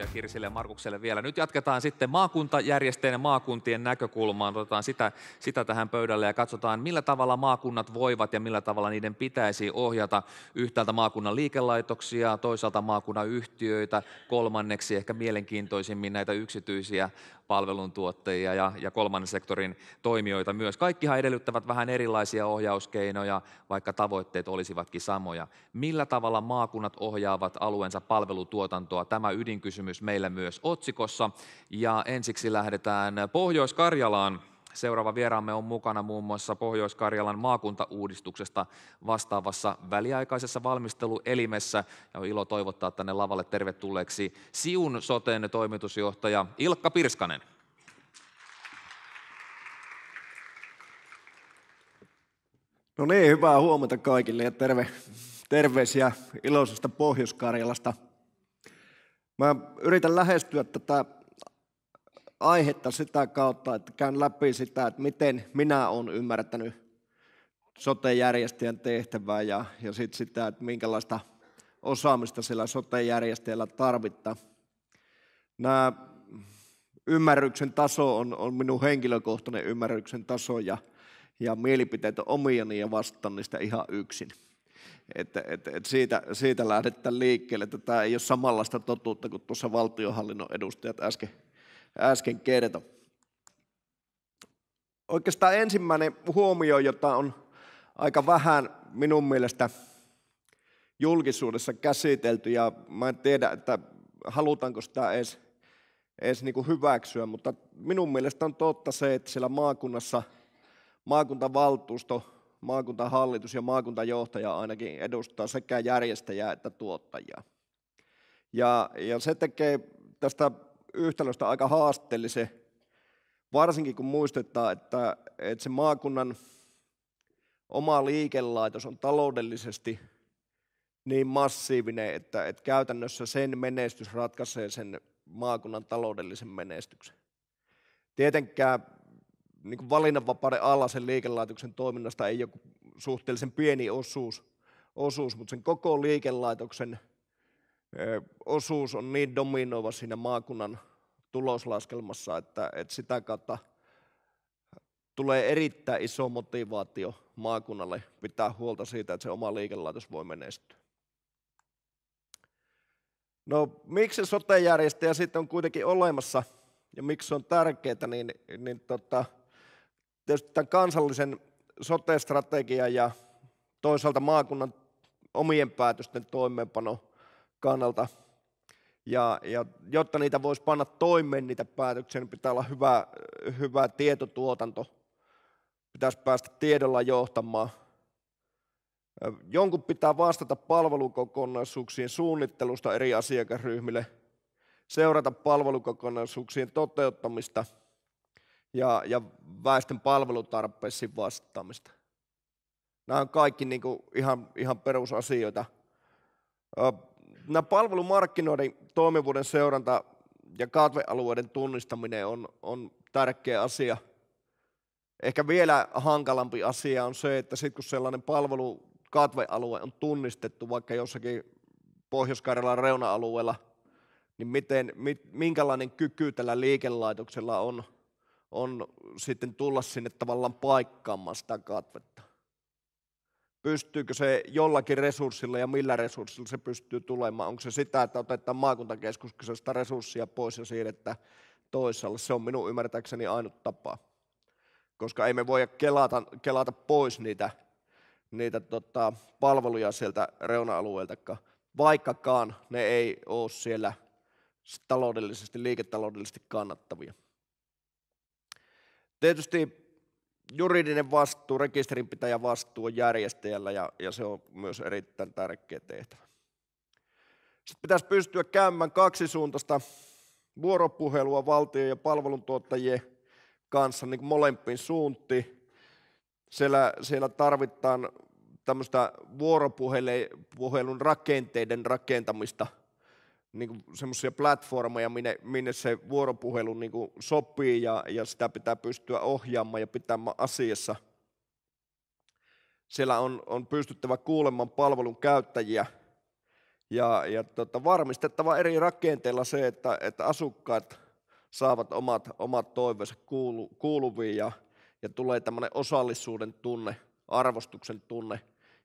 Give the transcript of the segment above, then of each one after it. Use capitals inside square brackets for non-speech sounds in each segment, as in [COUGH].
Kiitoksia Kirsille ja Markukselle vielä. Nyt jatketaan sitten maakuntajärjesteen ja maakuntien näkökulmaan. Otetaan sitä, sitä tähän pöydälle ja katsotaan, millä tavalla maakunnat voivat ja millä tavalla niiden pitäisi ohjata yhtäältä maakunnan liikelaitoksia, toisaalta maakunnan yhtiöitä, kolmanneksi ehkä mielenkiintoisimmin näitä yksityisiä palveluntuottajia ja, ja kolmannen sektorin toimijoita myös. Kaikkihan edellyttävät vähän erilaisia ohjauskeinoja, vaikka tavoitteet olisivatkin samoja. Millä tavalla maakunnat ohjaavat alueensa palvelutuotantoa? Tämä ydinkysymys kysymys meillä myös otsikossa. Ja ensiksi lähdetään Pohjois-Karjalaan. Seuraava vieraamme on mukana muun muassa Pohjois-Karjalan maakuntauudistuksesta vastaavassa väliaikaisessa valmisteluelimessä. Ja on ilo toivottaa tänne lavalle tervetulleeksi Siun soteen toimitusjohtaja Ilkka Pirskanen. No niin, hyvää huomenta kaikille ja terve, terveisiä iloisesta Pohjois-Karjalasta – Mä yritän lähestyä tätä aihetta sitä kautta, että käyn läpi sitä, että miten minä olen ymmärtänyt sote-järjestäjän tehtävää ja, ja sit sitä, että minkälaista osaamista sillä sote-järjestäjällä tarvittaa. Nämä ymmärryksen taso on, on minun henkilökohtainen ymmärryksen taso ja, ja mielipiteet on omiani niin ja vastaan niistä ihan yksin että, että, että siitä, siitä lähdetään liikkeelle, että tämä ei ole samanlaista totuutta kuin tuossa valtionhallinnon edustajat äsken, äsken kertoi. Oikeastaan ensimmäinen huomio, jota on aika vähän minun mielestä julkisuudessa käsitelty, ja mä en tiedä, että halutaanko sitä edes, edes niin kuin hyväksyä, mutta minun mielestä on totta se, että siellä maakunnassa maakuntavaltuusto maakuntahallitus ja maakuntajohtaja ainakin edustaa sekä järjestäjää että tuottajaa. Ja, ja se tekee tästä yhtälöstä aika haasteellisen, varsinkin kun muistetaan, että, että se maakunnan oma liikelaitos on taloudellisesti niin massiivinen, että, että käytännössä sen menestys ratkaisee sen maakunnan taloudellisen menestyksen. Tietenkään niin valinnanvapauden alla sen liikelaitoksen toiminnasta ei joku suhteellisen pieni osuus, osuus mutta sen koko liikelaitoksen osuus on niin dominoiva siinä maakunnan tuloslaskelmassa, että, että sitä kautta tulee erittäin iso motivaatio maakunnalle pitää huolta siitä, että se oma liikelaitos voi menestyä. No miksi sote-järjestäjä sitten on kuitenkin olemassa ja miksi se on tärkeää, niin, niin tota, tietysti tämän kansallisen sote-strategian ja toisaalta maakunnan omien päätösten toimeenpano kannalta. Ja, ja jotta niitä voisi panna toimeen niitä päätöksiä, niin pitää olla hyvä, hyvä tietotuotanto. Pitäisi päästä tiedolla johtamaan. Jonkun pitää vastata palvelukokonaisuuksien suunnittelusta eri asiakasryhmille, seurata palvelukokonaisuuksien toteuttamista – ja, ja väestön palvelutarpeisiin vastaamista. Nämä on kaikki niin kuin ihan, ihan perusasioita. Nämä palvelumarkkinoiden toimivuuden seuranta ja katvealueiden tunnistaminen on, on tärkeä asia. Ehkä vielä hankalampi asia on se, että sit kun sellainen palvelu katvealue on tunnistettu vaikka jossakin pohjois reuna-alueella, niin miten, mit, minkälainen kyky tällä liikelaitoksella on – on sitten tulla sinne tavallaan paikkaamaan sitä katvetta. Pystyykö se jollakin resurssilla ja millä resurssilla se pystyy tulemaan? Onko se sitä, että otetaan maakuntakeskuksesta resurssia pois ja siirretään toisaalle? Se on minun ymmärtääkseni ainut tapa. Koska ei me voi kelata, kelata pois niitä, niitä tota, palveluja sieltä reuna-alueeltakaan, vaikkakaan ne ei ole siellä taloudellisesti, liiketaloudellisesti kannattavia. Tietysti juridinen vastuu, rekisterinpitäjän vastuu on järjestäjällä ja, ja se on myös erittäin tärkeä tehtävä. Sitten pitäisi pystyä käymään kaksisuuntaista vuoropuhelua valtion ja palveluntuottajien kanssa niin molempiin suuntiin. Siellä, siellä tarvitaan tämmöistä vuoropuhelun rakenteiden rakentamista – niin semmoisia platformeja, minne, minne se vuoropuhelu niin kuin sopii ja, ja sitä pitää pystyä ohjaamaan ja pitämään asiassa. Siellä on, on pystyttävä kuulemaan palvelun käyttäjiä ja, ja tota, varmistettava eri rakenteilla se, että, että asukkaat saavat omat, omat toiveensa kuulu, kuuluviin ja, ja tulee tämmöinen osallisuuden tunne, arvostuksen tunne,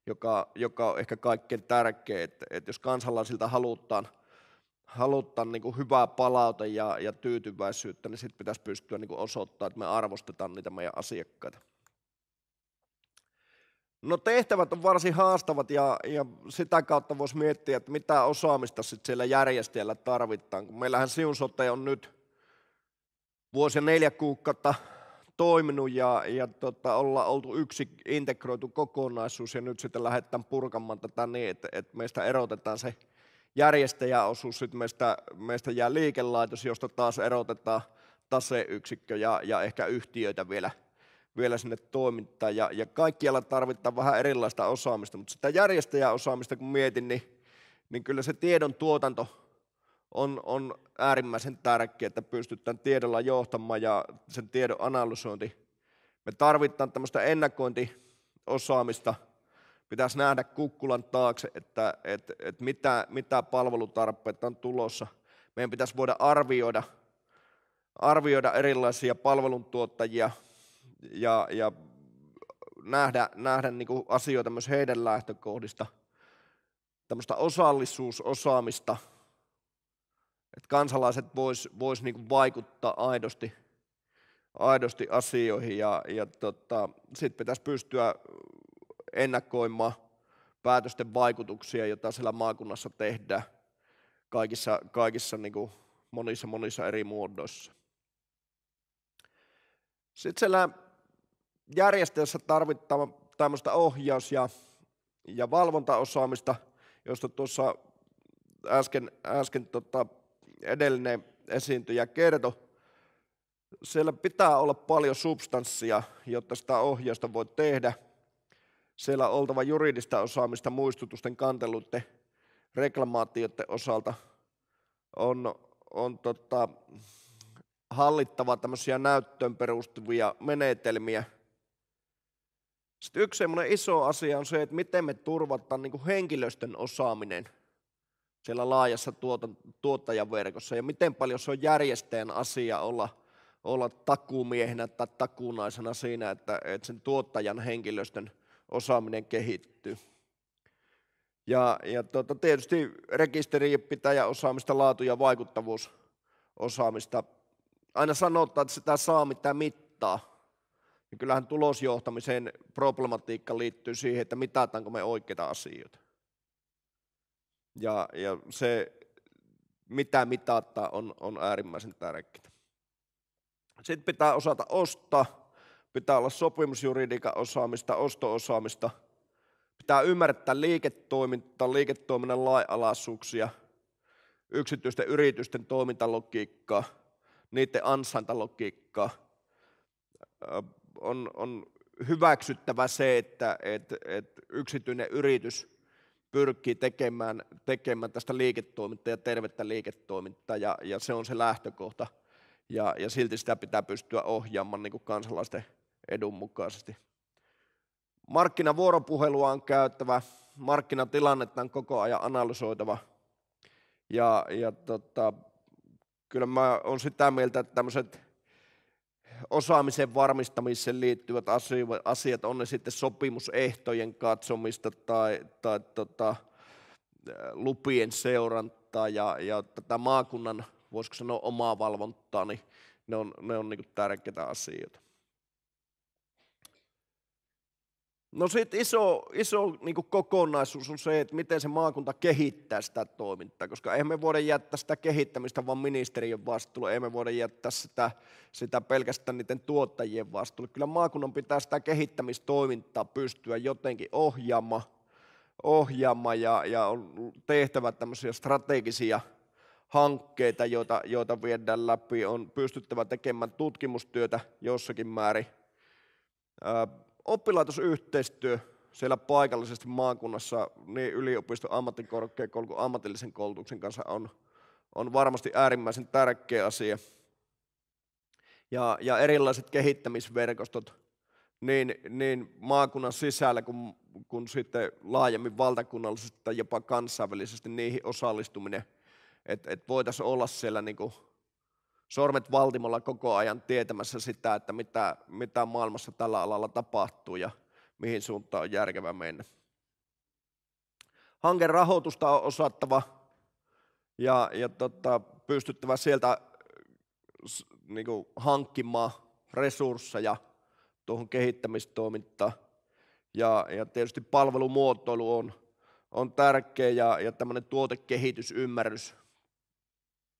joka, joka on ehkä kaikkein tärkeä, että, että jos kansalaisilta halutaan – haluttaa niin hyvää palautetta ja, ja tyytyväisyyttä, niin sitten pitäisi pystyä niin osoittamaan, että me arvostetaan niitä meidän asiakkaita. No tehtävät on varsin haastavat ja, ja sitä kautta voisi miettiä, että mitä osaamista sitten siellä järjestäjällä tarvitaan. Kun meillähän Siun sote on nyt vuosia neljä kuukautta toiminut ja, ja tota, ollaan oltu yksi integroitu kokonaisuus ja nyt sitten lähdetään purkamaan tätä niin, että, että meistä erotetaan se – järjestäjäosuus, sitten meistä, meistä jää liikelaitos, josta taas erotetaan taseyksikkö ja, ja ehkä yhtiöitä vielä, vielä sinne toimintaan. Ja, ja kaikkialla tarvitaan vähän erilaista osaamista, mutta sitä järjestäjäosaamista kun mietin, niin, niin kyllä se tiedon tuotanto on, on äärimmäisen tärkeää, että pystytään tiedolla johtamaan ja sen tiedon analysointi. Me tarvitaan tämmöistä ennakointiosaamista, pitäisi nähdä kukkulan taakse, että, että, että mitä, mitä palvelutarpeita on tulossa. Meidän pitäisi voida arvioida, arvioida erilaisia palveluntuottajia ja, ja nähdä, nähdä niin kuin asioita myös heidän lähtökohdista. Tämmöistä osallisuusosaamista, että kansalaiset vois, vois niin kuin vaikuttaa aidosti, aidosti asioihin ja, ja tota, sitten pitäisi pystyä ennakoimaan päätösten vaikutuksia, joita siellä maakunnassa tehdään kaikissa, kaikissa niin kuin monissa monissa eri muodoissa. Sitten siellä järjestössä tarvittaa tämmöistä ohjaus- ja, ja valvontaosaamista, josta tuossa äsken, äsken tota edellinen esiintyjä kertoi. Siellä pitää olla paljon substanssia, jotta sitä ohjausta voi tehdä – siellä oltava juridista osaamista muistutusten, kanteluiden, reklamaatioiden osalta. On, on tota, hallittava tämmöisiä näyttöön perustuvia menetelmiä. Sitten yksi semmoinen iso asia on se, että miten me turvataan niin henkilöstön osaaminen siellä laajassa tuottajaverkossa ja miten paljon se on järjestäjän asia olla, olla takuumiehenä tai takunaisena siinä, että, että sen tuottajan henkilöstön – osaaminen kehittyy. Ja, ja tuota, tietysti rekisteriin pitää osaamista, laatu- ja vaikuttavuusosaamista. Aina sanotaan, että sitä saa mitä mittaa. Ja kyllähän tulosjohtamisen problematiikka liittyy siihen, että mitataanko me oikeita asioita. Ja, ja se, mitä mitata, on, on äärimmäisen tärkeää. Sitten pitää osata ostaa Pitää olla sopimusjuridiikan osaamista, ostoosaamista. Pitää ymmärtää liiketoiminta, liiketoiminnan laajalaisuuksia, yksityisten yritysten toimintalogiikkaa, niiden ansaintalogiikkaa. On, on hyväksyttävä se, että et, et yksityinen yritys – pyrkii tekemään, tekemään tästä liiketoimintaa ja tervettä liiketoimintaa, ja, ja se on se lähtökohta. Ja, ja silti sitä pitää pystyä ohjaamaan niin kuin kansalaisten edun mukaisesti. Markkinavuoropuhelua on käyttävä, markkinatilannetta on koko ajan analysoitava. Ja, ja tota, kyllä mä olen sitä mieltä, että tämmöiset osaamisen varmistamiseen liittyvät asiat, on ne sitten sopimusehtojen katsomista tai, tai tota, lupien seurantaa ja, ja tätä maakunnan, voisiko sanoa, omaa valvontaa, niin ne on, ne on niin tärkeitä asioita. No sitten iso, iso niin kokonaisuus on se, että miten se maakunta kehittää sitä toimintaa, koska eihän me voida jättää sitä kehittämistä vaan ministeriön vastuulle, eihän me voida jättää sitä, sitä pelkästään niiden tuottajien vastuulle. Kyllä maakunnan pitää sitä kehittämistoimintaa pystyä jotenkin ohjaamaan, ohjaamaan ja, ja on tehtävä tämmöisiä strategisia hankkeita, joita, joita viedään läpi, on pystyttävä tekemään tutkimustyötä jossakin määrin oppilaitosyhteistyö siellä paikallisesti maakunnassa niin yliopiston, ammattikorkeakoulun kuin ammatillisen koulutuksen kanssa on, on varmasti äärimmäisen tärkeä asia. Ja, ja erilaiset kehittämisverkostot niin, niin maakunnan sisällä kuin, kun sitten laajemmin valtakunnallisesti tai jopa kansainvälisesti niihin osallistuminen, että et voitaisiin olla siellä niin kuin sormet valtimolla koko ajan tietämässä sitä, että mitä, mitä maailmassa tällä alalla tapahtuu ja mihin suuntaan on järkevä mennä. rahoitusta on osattava ja, ja tota, pystyttävä sieltä niin kuin, hankkimaan resursseja tuohon kehittämistoimintaan. Ja, ja tietysti palvelumuotoilu on, on tärkeä ja, ja tämmöinen tuotekehitysymmärrys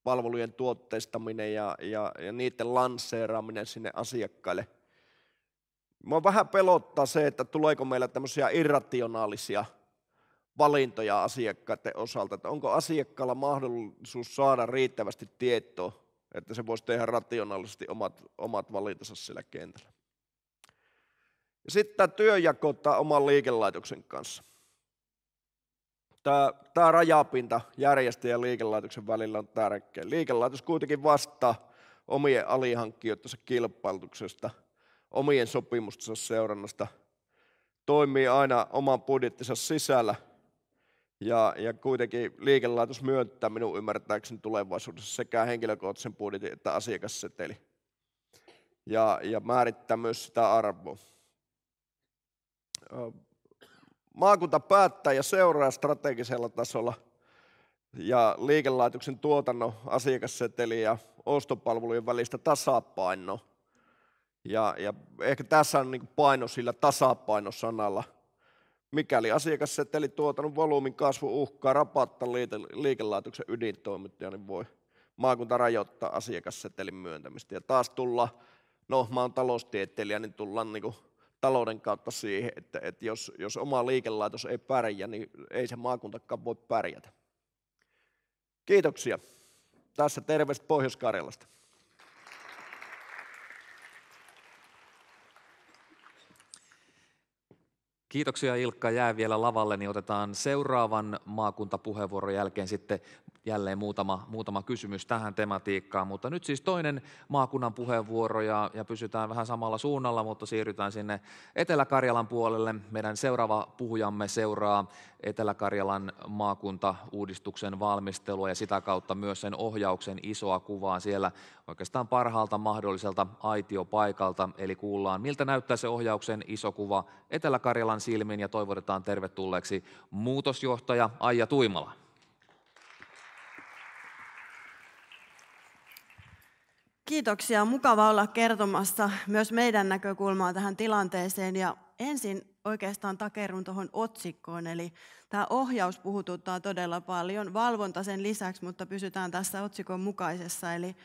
palvelujen tuotteistaminen ja, ja, ja niiden lanseeraaminen sinne asiakkaille. Mua vähän pelottaa se, että tuleeko meillä tämmöisiä irrationaalisia valintoja asiakkaiden osalta, että onko asiakkaalla mahdollisuus saada riittävästi tietoa, että se voisi tehdä rationaalisesti omat, omat valintansa sillä kentällä. Ja sitten tämä työjako oman liikelaitoksen kanssa tämä, tämä rajapinta järjestäjän ja liikelaitoksen välillä on tärkeä. Liikelaitos kuitenkin vastaa omien alihankkijoidensa kilpailutuksesta, omien sopimustensa seurannasta, toimii aina oman budjettinsa sisällä ja, ja kuitenkin liikelaitos myöntää minun ymmärtääkseni tulevaisuudessa sekä henkilökohtaisen budjetin että asiakasseteli ja, ja määrittää myös sitä arvoa. Maakunta päättää ja seuraa strategisella tasolla ja liikelaitoksen tuotannon, asiakasseteli ja ostopalvelujen välistä tasapaino Ja, ja ehkä tässä on niin paino sillä tasapainosanalla. Mikäli asiakasseteli tuotannon volyymin kasvu uhkaa rapauttaa liikelaitoksen ydintoimintoja, niin voi maakunta rajoittaa asiakassetelin myöntämistä. Ja taas tulla, no mä oon taloustieteilijä, niin tullaan niin talouden kautta siihen, että, että jos, jos oma liikelaitos ei pärjää, niin ei se maakuntakaan voi pärjätä. Kiitoksia. Tässä terveiset Pohjois-Karjalasta. Kiitoksia Ilkka, jää vielä lavalle, niin otetaan seuraavan maakuntapuheenvuoron jälkeen sitten jälleen muutama, muutama kysymys tähän tematiikkaan, mutta nyt siis toinen maakunnan puheenvuoro ja, ja pysytään vähän samalla suunnalla, mutta siirrytään sinne Etelä-Karjalan puolelle. Meidän seuraava puhujamme seuraa Etelä-Karjalan maakuntauudistuksen valmistelua ja sitä kautta myös sen ohjauksen isoa kuvaa siellä oikeastaan parhaalta mahdolliselta aitiopaikalta, eli kuullaan miltä näyttää se ohjauksen iso kuva Etelä-Karjalan iloisan silmin ja toivotetaan tervetulleeksi muutosjohtaja Aija Tuimala. Kiitoksia. Mukava olla kertomassa myös meidän näkökulmaa tähän tilanteeseen. Ja ensin oikeastaan takerun tuohon otsikkoon, eli tämä ohjaus puhututtaa todella paljon, valvonta sen lisäksi, mutta pysytään tässä otsikon mukaisessa. Eli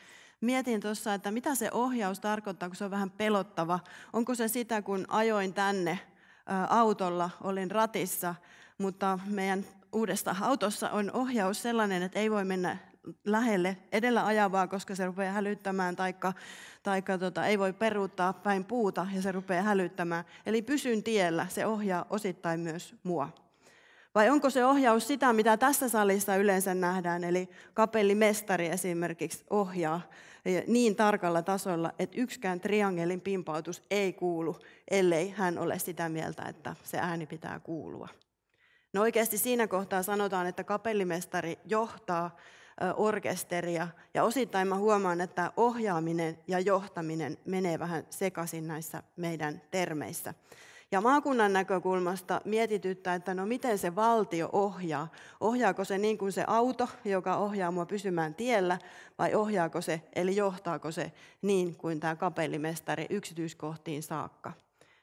mietin tuossa, että mitä se ohjaus tarkoittaa, kun se on vähän pelottava. Onko se sitä, kun ajoin tänne autolla, olin ratissa, mutta meidän uudesta autossa on ohjaus sellainen, että ei voi mennä lähelle edellä ajavaa, koska se rupeaa hälyttämään, taikka, taikka tota, ei voi peruuttaa päin puuta ja se rupeaa hälyttämään. Eli pysyn tiellä, se ohjaa osittain myös mua. Vai onko se ohjaus sitä, mitä tässä salissa yleensä nähdään, eli kapellimestari esimerkiksi ohjaa niin tarkalla tasolla, että yksikään triangelin pimpautus ei kuulu, ellei hän ole sitä mieltä, että se ääni pitää kuulua. No oikeasti siinä kohtaa sanotaan, että kapellimestari johtaa orkesteria, ja osittain mä huomaan, että ohjaaminen ja johtaminen menee vähän sekaisin näissä meidän termeissä. Ja maakunnan näkökulmasta mietityttää, että no miten se valtio ohjaa. Ohjaako se niin kuin se auto, joka ohjaa mua pysymään tiellä, vai ohjaako se, eli johtaako se niin kuin tämä kapellimestari yksityiskohtiin saakka.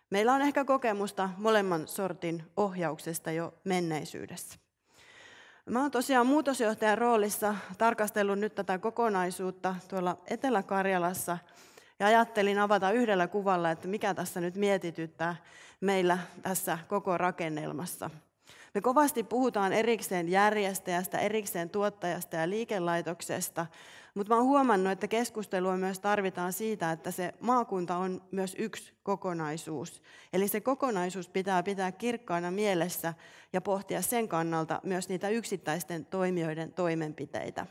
Meillä on ehkä kokemusta molemman sortin ohjauksesta jo menneisyydessä. Mä oon tosiaan muutosjohtajan roolissa tarkastellut nyt tätä kokonaisuutta tuolla Etelä-Karjalassa – ja ajattelin avata yhdellä kuvalla, että mikä tässä nyt mietityttää meillä tässä koko rakennelmassa. Me kovasti puhutaan erikseen järjestäjästä, erikseen tuottajasta ja liikelaitoksesta, mutta olen huomannut, että keskustelua myös tarvitaan siitä, että se maakunta on myös yksi kokonaisuus. Eli se kokonaisuus pitää pitää kirkkaana mielessä ja pohtia sen kannalta myös niitä yksittäisten toimijoiden toimenpiteitä.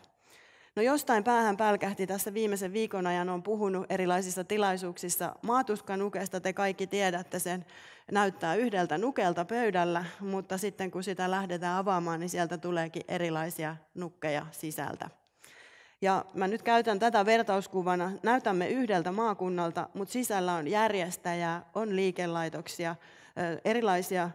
No jostain päähän pälkähti tässä viimeisen viikon ajan, on puhunut erilaisissa tilaisuuksissa maatuskanukesta, te kaikki tiedätte sen, näyttää yhdeltä nukelta pöydällä, mutta sitten kun sitä lähdetään avaamaan, niin sieltä tuleekin erilaisia nukkeja sisältä. Ja mä nyt käytän tätä vertauskuvana. Näytämme yhdeltä maakunnalta, mutta sisällä on järjestäjää, on liikelaitoksia, erilaisia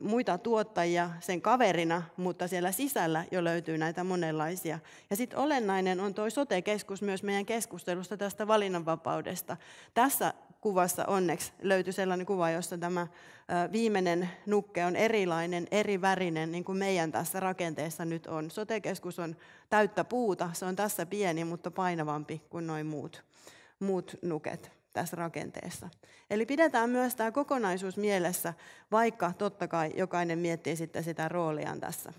muita tuottajia sen kaverina, mutta siellä sisällä jo löytyy näitä monenlaisia. Ja sitten olennainen on tuo sote-keskus myös meidän keskustelusta tästä valinnanvapaudesta. Tässä kuvassa onneksi löytyi sellainen kuva, jossa tämä viimeinen nukke on erilainen, eri värinen, niin kuin meidän tässä rakenteessa nyt on. Sotekeskus on täyttä puuta, se on tässä pieni, mutta painavampi kuin noin muut, muut nuket tässä rakenteessa. Eli pidetään myös tämä kokonaisuus mielessä, vaikka totta kai jokainen miettii sitten sitä rooliaan tässä.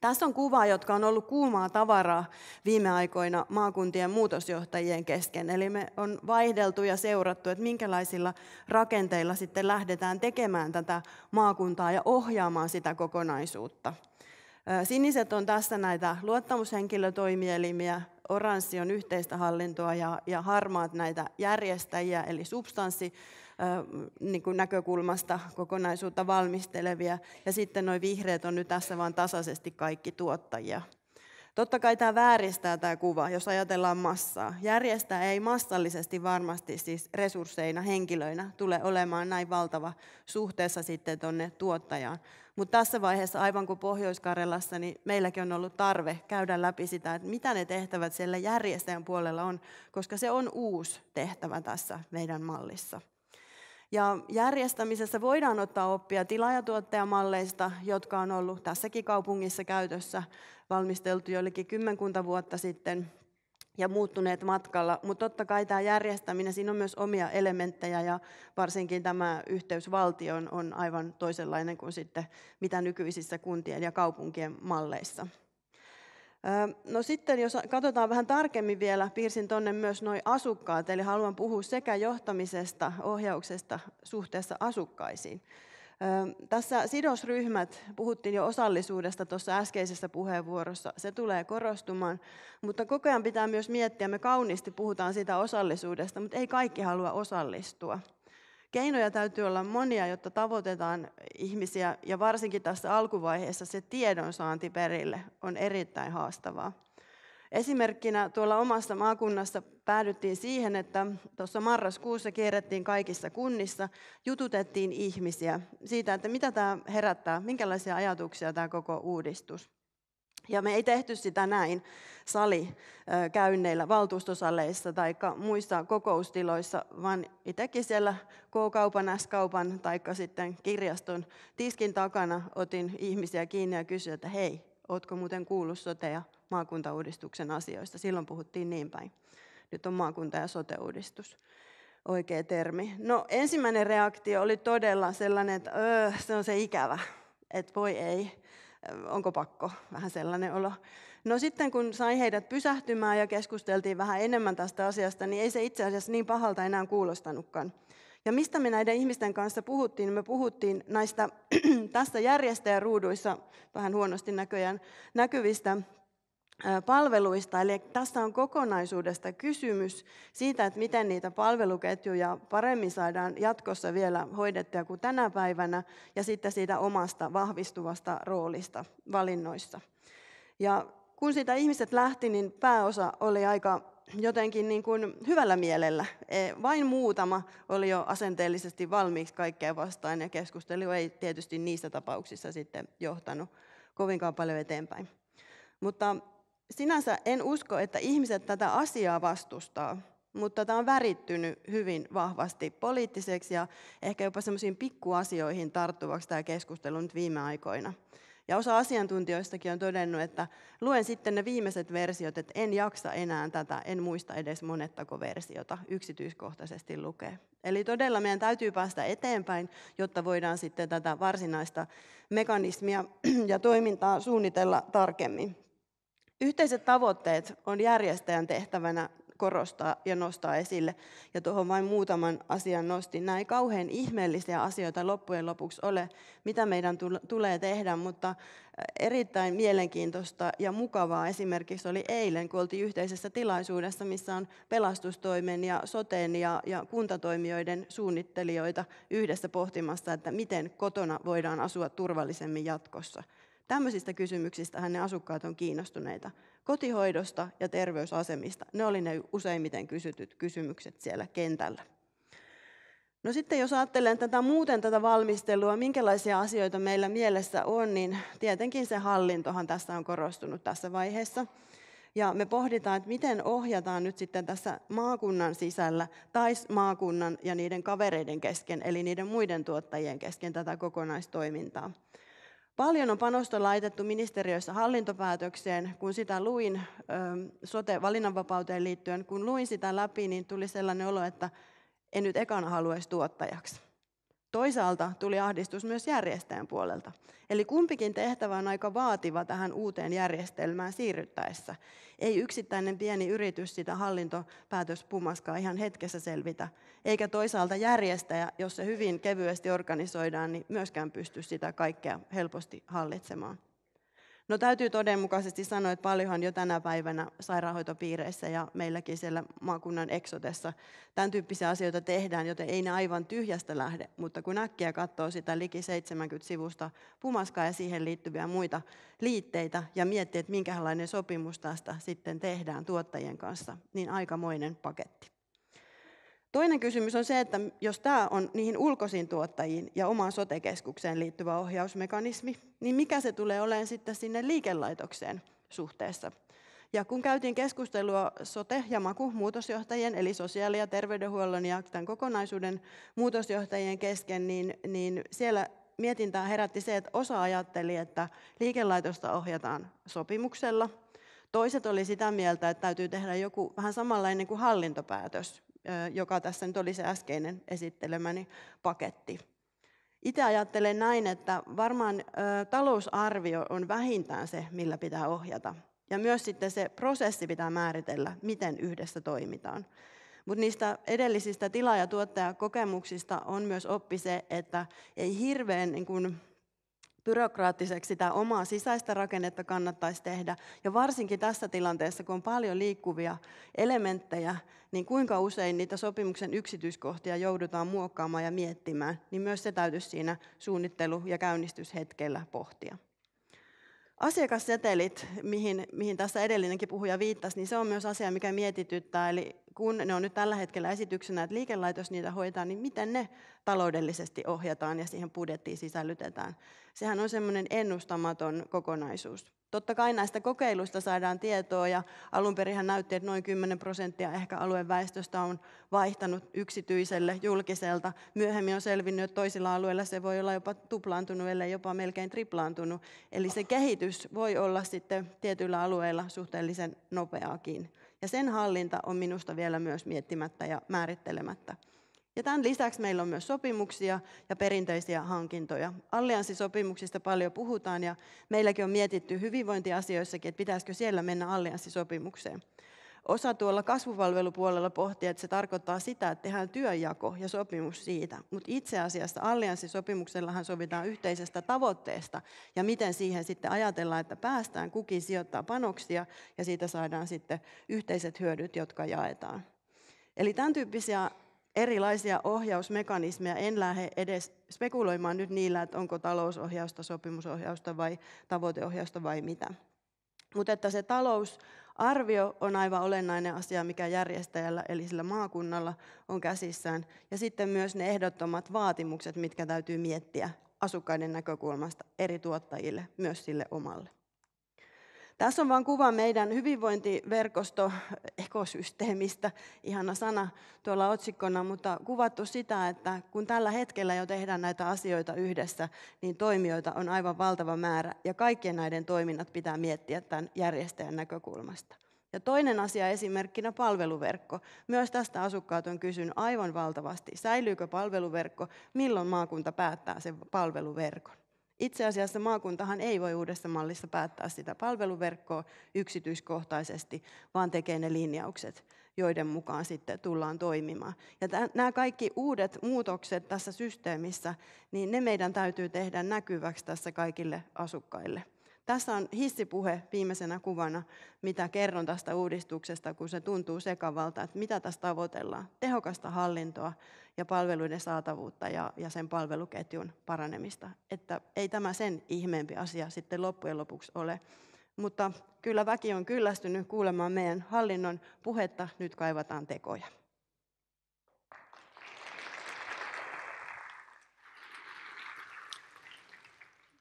Tässä on kuva, jotka on ollut kuumaa tavaraa viime aikoina maakuntien muutosjohtajien kesken. Eli me on vaihdeltu ja seurattu, että minkälaisilla rakenteilla sitten lähdetään tekemään tätä maakuntaa ja ohjaamaan sitä kokonaisuutta. Siniset on tässä näitä luottamushenkilötoimielimiä, oranssi on yhteistä hallintoa ja, ja harmaat näitä järjestäjiä, eli substanssi niin kuin näkökulmasta kokonaisuutta valmistelevia, ja sitten nuo vihreät on nyt tässä vain tasaisesti kaikki tuottajia. Totta kai tämä vääristää tämä kuva, jos ajatellaan massaa. Järjestää ei massallisesti varmasti siis resursseina, henkilöinä tule olemaan näin valtava suhteessa sitten tuonne tuottajaan. Mutta tässä vaiheessa, aivan kuin Pohjois-Karjalassa, niin meilläkin on ollut tarve käydä läpi sitä, että mitä ne tehtävät siellä järjestäjän puolella on, koska se on uusi tehtävä tässä meidän mallissa. Ja järjestämisessä voidaan ottaa oppia tilaajatuottajamalleista, jotka on ollut tässäkin kaupungissa käytössä valmisteltu joillekin kymmenkunta vuotta sitten ja muuttuneet matkalla, mutta totta kai tämä järjestäminen, siinä on myös omia elementtejä ja varsinkin tämä yhteys valtioon on aivan toisenlainen kuin sitten mitä nykyisissä kuntien ja kaupunkien malleissa. No sitten jos katsotaan vähän tarkemmin vielä, piirsin tuonne myös noin asukkaat, eli haluan puhua sekä johtamisesta, ohjauksesta suhteessa asukkaisiin. Tässä sidosryhmät, puhuttiin jo osallisuudesta tuossa äskeisessä puheenvuorossa, se tulee korostumaan, mutta koko ajan pitää myös miettiä, me kauniisti puhutaan siitä osallisuudesta, mutta ei kaikki halua osallistua. Keinoja täytyy olla monia, jotta tavoitetaan ihmisiä ja varsinkin tässä alkuvaiheessa se tiedonsaanti perille on erittäin haastavaa. Esimerkkinä tuolla omasta maakunnasta päädyttiin siihen, että tuossa marraskuussa kierrettiin kaikissa kunnissa, jututettiin ihmisiä siitä, että mitä tämä herättää, minkälaisia ajatuksia tämä koko uudistus. Ja me ei tehty sitä näin salikäynneillä, valtuustosaleissa tai muissa kokoustiloissa, vaan itsekin siellä K-kaupan, S-kaupan tai sitten kirjaston tiskin takana otin ihmisiä kiinni ja kysyin, että hei, ootko muuten kuullut sotea? maakuntauudistuksen asioista. Silloin puhuttiin niin päin. Nyt on maakunta- ja sote-uudistus oikea termi. No ensimmäinen reaktio oli todella sellainen, että öö, se on se ikävä, että voi ei, onko pakko, vähän sellainen olo. No sitten kun sai heidät pysähtymään ja keskusteltiin vähän enemmän tästä asiasta, niin ei se itse asiassa niin pahalta enää kuulostanutkaan. Ja mistä me näiden ihmisten kanssa puhuttiin? Me puhuttiin näistä [CLEARS THROAT] tässä järjestäjäruuduissa, vähän huonosti näköjään näkyvistä palveluista. Eli tässä on kokonaisuudesta kysymys siitä, että miten niitä palveluketjuja paremmin saadaan jatkossa vielä hoidettua kuin tänä päivänä, ja sitten siitä omasta vahvistuvasta roolista valinnoissa. Ja kun sitä ihmiset lähti, niin pääosa oli aika jotenkin niin kuin hyvällä mielellä. E, vain muutama oli jo asenteellisesti valmiiksi kaikkea vastaan, ja keskustelu ei tietysti niissä tapauksissa sitten johtanut kovinkaan paljon eteenpäin. Mutta sinänsä en usko, että ihmiset tätä asiaa vastustaa, mutta tämä on värittynyt hyvin vahvasti poliittiseksi ja ehkä jopa semmoisiin pikkuasioihin tarttuvaksi tämä keskustelu nyt viime aikoina. Ja osa asiantuntijoistakin on todennut, että luen sitten ne viimeiset versiot, että en jaksa enää tätä, en muista edes monettako versiota yksityiskohtaisesti lukea. Eli todella meidän täytyy päästä eteenpäin, jotta voidaan sitten tätä varsinaista mekanismia [CLEARS THROAT] ja toimintaa suunnitella tarkemmin. Yhteiset tavoitteet on järjestäjän tehtävänä korostaa ja nostaa esille. Ja tuohon vain muutaman asian nostin. näin kauhean ihmeellisiä asioita loppujen lopuksi ole, mitä meidän tulee tehdä, mutta äh, erittäin mielenkiintoista ja mukavaa esimerkiksi oli eilen, kun oltiin yhteisessä tilaisuudessa, missä on pelastustoimen ja soteen ja, ja kuntatoimijoiden suunnittelijoita yhdessä pohtimassa, että miten kotona voidaan asua turvallisemmin jatkossa – Tämmöisistä kysymyksistä hänen asukkaat on kiinnostuneita. Kotihoidosta ja terveysasemista, ne oli ne useimmiten kysytyt kysymykset siellä kentällä. No sitten jos ajattelen tätä muuten tätä valmistelua, minkälaisia asioita meillä mielessä on, niin tietenkin se hallintohan tässä on korostunut tässä vaiheessa. Ja me pohditaan, että miten ohjataan nyt sitten tässä maakunnan sisällä tai maakunnan ja niiden kavereiden kesken, eli niiden muiden tuottajien kesken tätä kokonaistoimintaa. Paljon on panosta laitettu ministeriössä hallintopäätökseen. Kun sitä luin sote-valinnanvapauteen liittyen, kun luin sitä läpi, niin tuli sellainen olo, että en nyt ekana haluaisi tuottajaksi. Toisaalta tuli ahdistus myös järjestäjän puolelta. Eli kumpikin tehtävä on aika vaativa tähän uuteen järjestelmään siirryttäessä. Ei yksittäinen pieni yritys sitä hallintopäätöspumaskaa ihan hetkessä selvitä, eikä toisaalta järjestäjä, jos se hyvin kevyesti organisoidaan, niin myöskään pysty sitä kaikkea helposti hallitsemaan. No täytyy todenmukaisesti sanoa, että paljonhan jo tänä päivänä sairaanhoitopiireissä ja meilläkin siellä maakunnan eksotessa tämän tyyppisiä asioita tehdään, joten ei ne aivan tyhjästä lähde, mutta kun äkkiä katsoo sitä liki 70 sivusta pumaskaa ja siihen liittyviä muita liitteitä ja miettii, että minkälainen sopimus tästä sitten tehdään tuottajien kanssa, niin aikamoinen paketti. Toinen kysymys on se, että jos tämä on niihin ulkoisiin tuottajiin ja omaan sotekeskukseen liittyvä ohjausmekanismi, niin mikä se tulee olemaan sitten sinne liikelaitokseen suhteessa? Ja kun käytiin keskustelua sote- ja maku-muutosjohtajien, eli sosiaali- ja terveydenhuollon ja tämän kokonaisuuden muutosjohtajien kesken, niin, niin siellä mietintää herätti se, että osa ajatteli, että liikelaitosta ohjataan sopimuksella. Toiset oli sitä mieltä, että täytyy tehdä joku vähän samanlainen kuin hallintopäätös, joka tässä nyt oli se äskeinen esittelemäni paketti. Itse ajattelen näin, että varmaan talousarvio on vähintään se, millä pitää ohjata. Ja myös sitten se prosessi pitää määritellä, miten yhdessä toimitaan. Mutta niistä edellisistä tila- ja tuottajakokemuksista on myös oppi se, että ei hirveän niin kun, byrokraattiseksi sitä omaa sisäistä rakennetta kannattaisi tehdä. Ja varsinkin tässä tilanteessa, kun on paljon liikkuvia elementtejä, niin kuinka usein niitä sopimuksen yksityiskohtia joudutaan muokkaamaan ja miettimään, niin myös se täytyisi siinä suunnittelu- ja käynnistyshetkellä pohtia. Asiakassetelit, mihin, mihin tässä edellinenkin puhuja viittasi, niin se on myös asia, mikä mietityttää. Eli kun ne on nyt tällä hetkellä esityksenä, että liikelaitos niitä hoitaa, niin miten ne taloudellisesti ohjataan ja siihen budjettiin sisällytetään. Sehän on semmoinen ennustamaton kokonaisuus. Totta kai näistä kokeiluista saadaan tietoa ja alun perin näytti, että noin 10 prosenttia ehkä alueen väestöstä on vaihtanut yksityiselle, julkiselta. Myöhemmin on selvinnyt, että toisilla alueilla se voi olla jopa tuplaantunut, ellei jopa melkein triplaantunut. Eli se kehitys voi olla sitten tietyillä alueilla suhteellisen nopeakin. Ja sen hallinta on minusta vielä myös miettimättä ja määrittelemättä. Ja tämän lisäksi meillä on myös sopimuksia ja perinteisiä hankintoja. Allianssisopimuksista paljon puhutaan ja meilläkin on mietitty hyvinvointiasioissakin, että pitäisikö siellä mennä allianssisopimukseen osa tuolla kasvupalvelupuolella pohtii, että se tarkoittaa sitä, että tehdään työjako ja sopimus siitä. Mutta itse asiassa allianssisopimuksellahan sovitaan yhteisestä tavoitteesta ja miten siihen sitten ajatellaan, että päästään kukin sijoittaa panoksia ja siitä saadaan sitten yhteiset hyödyt, jotka jaetaan. Eli tämän tyyppisiä erilaisia ohjausmekanismeja. En lähde edes spekuloimaan nyt niillä, että onko talousohjausta, sopimusohjausta vai tavoiteohjausta vai mitä. Mutta että se talous Arvio on aivan olennainen asia, mikä järjestäjällä eli sillä maakunnalla on käsissään. Ja sitten myös ne ehdottomat vaatimukset, mitkä täytyy miettiä asukkaiden näkökulmasta eri tuottajille, myös sille omalle. Tässä on vain kuva meidän hyvinvointiverkosto-ehkosysteemistä hyvinvointiverkosto-ekosysteemistä, ihana sana tuolla otsikkona, mutta kuvattu sitä, että kun tällä hetkellä jo tehdään näitä asioita yhdessä, niin toimijoita on aivan valtava määrä ja kaikkien näiden toiminnat pitää miettiä tämän järjestäjän näkökulmasta. Ja toinen asia esimerkkinä palveluverkko. Myös tästä asukkaat on kysynyt aivan valtavasti. Säilyykö palveluverkko? Milloin maakunta päättää sen palveluverkon? Itse asiassa maakuntahan ei voi uudessa mallissa päättää sitä palveluverkkoa yksityiskohtaisesti, vaan tekee ne linjaukset, joiden mukaan sitten tullaan toimimaan. Ja tämän, nämä kaikki uudet muutokset tässä systeemissä, niin ne meidän täytyy tehdä näkyväksi tässä kaikille asukkaille. Tässä on hissipuhe viimeisenä kuvana, mitä kerron tästä uudistuksesta, kun se tuntuu sekavalta, että mitä tässä tavoitellaan. Tehokasta hallintoa, ja palveluiden saatavuutta ja, ja sen palveluketjun paranemista. Että ei tämä sen ihmeempi asia sitten loppujen lopuksi ole. Mutta kyllä väki on kyllästynyt kuulemaan meidän hallinnon puhetta, nyt kaivataan tekoja.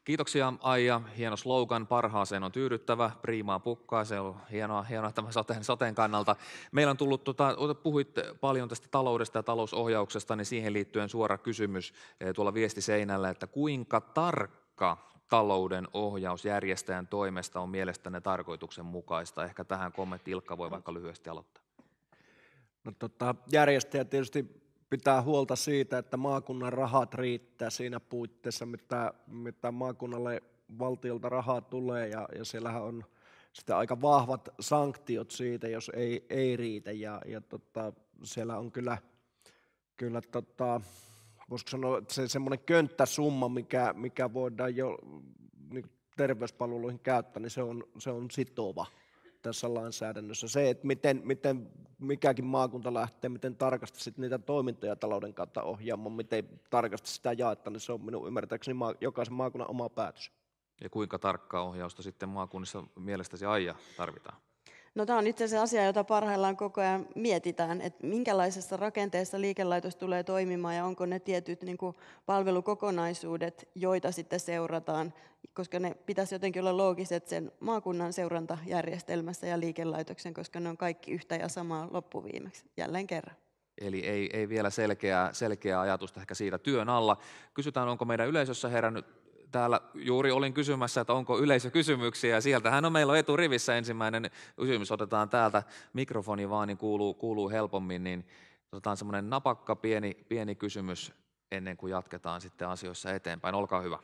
Kiitoksia Aija, hieno slogan, parhaaseen on tyydyttävä, priimaa pukkaa, se on hienoa, hienoa tämän sateen, sateen kannalta. Meillä on tullut, tuota, puhuit paljon tästä taloudesta ja talousohjauksesta, niin siihen liittyen suora kysymys eh, tuolla viestiseinällä, että kuinka tarkka talouden ohjaus järjestäjän toimesta on mielestäni tarkoituksenmukaista? Ehkä tähän kommentti Ilkka voi vaikka lyhyesti aloittaa. No, tota, järjestäjä tietysti pitää huolta siitä, että maakunnan rahat riittää siinä puitteissa, mitä, mitä maakunnalle valtiolta rahaa tulee ja, ja siellähän on sitten aika vahvat sanktiot siitä, jos ei, ei riitä ja, ja tota, siellä on kyllä, kyllä tota, voisiko sanoa, että se semmoinen könttäsumma, mikä, mikä voidaan jo niin terveyspalveluihin käyttää, niin se on, se on sitova tässä lainsäädännössä. Se, että miten, miten mikäkin maakunta lähtee, miten tarkasti sit niitä toimintoja talouden kautta ohjaamaan, miten tarkasti sitä jaetaan, niin se on minun ymmärtääkseni jokaisen maakunnan oma päätös. Ja kuinka tarkkaa ohjausta sitten maakunnissa mielestäsi aija tarvitaan? No tämä on itse asiassa asia, jota parhaillaan koko ajan mietitään, että minkälaisessa rakenteessa liikelaitos tulee toimimaan ja onko ne tietyt niin kuin, palvelukokonaisuudet, joita sitten seurataan, koska ne pitäisi jotenkin olla loogiset sen maakunnan seurantajärjestelmässä ja liikelaitoksen, koska ne on kaikki yhtä ja samaa loppuviimeksi jälleen kerran. Eli ei, ei vielä selkeää, selkeää ajatusta ehkä siitä työn alla. Kysytään, onko meidän yleisössä herännyt täällä juuri olin kysymässä, että onko yleisökysymyksiä, ja sieltähän on meillä eturivissä ensimmäinen kysymys, otetaan täältä mikrofoni vaan, niin kuuluu, kuuluu helpommin, niin otetaan semmoinen napakka pieni, pieni kysymys ennen kuin jatketaan sitten asioissa eteenpäin. Olkaa hyvä.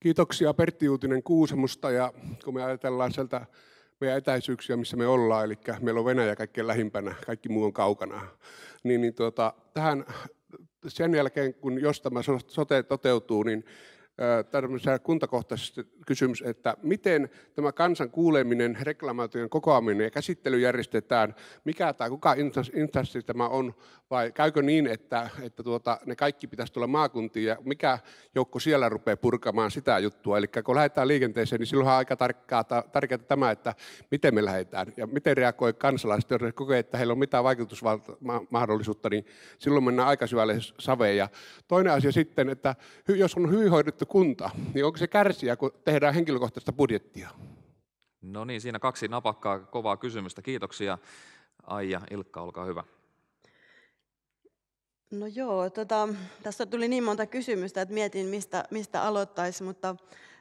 Kiitoksia Pertti Juutinen Kuusemusta, ja kun me ajatellaan sieltä meidän etäisyyksiä, missä me ollaan, eli meillä on Venäjä kaikkein lähimpänä, kaikki muu on kaukana, niin, niin tuota, tähän sen jälkeen, kun jos tämä sote toteutuu, niin tämmöisiä kuntakohtaisesti kysymys, että miten tämä kansan kuuleminen, reklamaatiojen kokoaminen ja käsittely järjestetään, mikä tai kuka instanssi tämä on, vai käykö niin, että, että tuota, ne kaikki pitäisi tulla maakuntiin ja mikä joukko siellä rupeaa purkamaan sitä juttua. Eli kun lähdetään liikenteeseen, niin silloin on aika tarkkaa, tärkeää tämä, että miten me lähdetään ja miten reagoi kansalaiset, jos kokee, että heillä on mitään vaikutusmahdollisuutta, niin silloin mennään aika syvälle saveen. Ja toinen asia sitten, että jos on hyvin hoidettu Kunta, niin onko se kärsiä, kun tehdään henkilökohtaista budjettia? No niin, siinä kaksi napakkaa kovaa kysymystä. Kiitoksia. Aija, Ilkka, olkaa hyvä. No joo, tota, tässä tuli niin monta kysymystä, että mietin mistä, mistä aloittaisi, mutta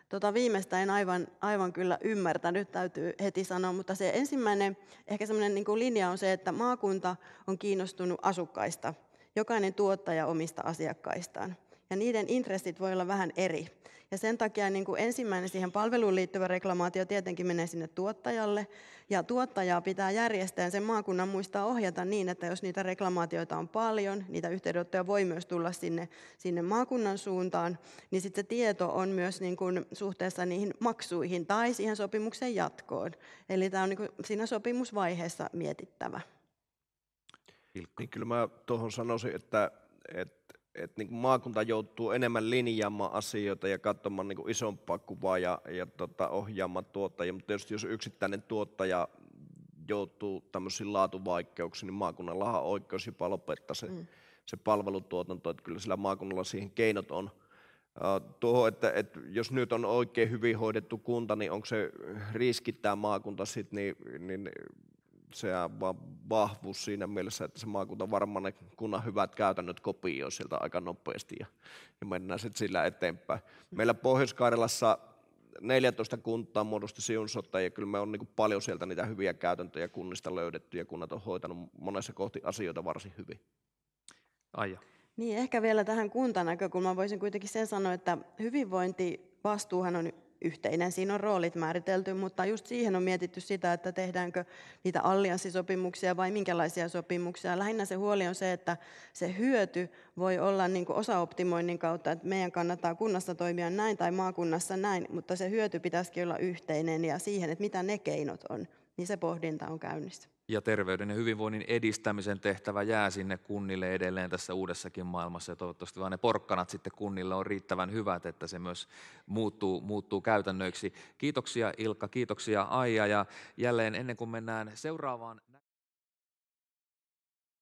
tota, viimeistä en aivan, aivan kyllä ymmärtänyt, täytyy heti sanoa, mutta se ensimmäinen ehkä semmoinen niin kuin linja on se, että maakunta on kiinnostunut asukkaista, jokainen tuottaja omista asiakkaistaan ja niiden intressit voi olla vähän eri. Ja sen takia niin kuin ensimmäinen siihen palveluun liittyvä reklamaatio tietenkin menee sinne tuottajalle, ja tuottajaa pitää järjestää sen maakunnan muistaa ohjata niin, että jos niitä reklamaatioita on paljon, niitä yhteydenottoja voi myös tulla sinne, sinne maakunnan suuntaan, niin sitten se tieto on myös niin kuin suhteessa niihin maksuihin tai siihen sopimuksen jatkoon. Eli tämä on niin kuin siinä sopimusvaiheessa mietittävä. Niin kyllä mä tuohon sanoisin, että, että että niin kuin maakunta joutuu enemmän linjaamaan asioita ja katsomaan niin kuin isompaa kuvaa ja, ja tota, ohjaamaan tuottajia, mutta tietysti jos yksittäinen tuottaja joutuu tämmöisiin laatuvaikeuksiin, niin maakunnalla on oikeus jopa lopettaa se, mm. se palvelutuotanto, että kyllä sillä maakunnalla siihen keinot on. Tuohon, että, että jos nyt on oikein hyvin hoidettu kunta, niin onko se riski tämä maakunta sitten, niin, niin se on vahvuus siinä mielessä, että se maakunta varmaan ne kunnan hyvät käytännöt kopioi sieltä aika nopeasti ja, ja mennään sitten sillä eteenpäin. Meillä Pohjois-Karjalassa 14 kuntaa muodosti siunsotta ja kyllä me on niin paljon sieltä niitä hyviä käytäntöjä kunnista löydetty ja kunnat on hoitanut monessa kohti asioita varsin hyvin. Aija. Niin, ehkä vielä tähän kuntanäkökulmaan voisin kuitenkin sen sanoa, että hyvinvointi vastuuhan on yhteinen. Siinä on roolit määritelty, mutta just siihen on mietitty sitä, että tehdäänkö niitä allianssisopimuksia vai minkälaisia sopimuksia. Lähinnä se huoli on se, että se hyöty voi olla niin kuin osaoptimoinnin kautta, että meidän kannattaa kunnassa toimia näin tai maakunnassa näin, mutta se hyöty pitäisikin olla yhteinen ja siihen, että mitä ne keinot on, niin se pohdinta on käynnissä ja terveyden ja hyvinvoinnin edistämisen tehtävä jää sinne kunnille edelleen tässä uudessakin maailmassa. Ja toivottavasti vaan ne porkkanat sitten kunnille on riittävän hyvät, että se myös muuttuu, muuttuu käytännöiksi. Kiitoksia Ilkka, kiitoksia Aija ja jälleen ennen kuin mennään seuraavaan.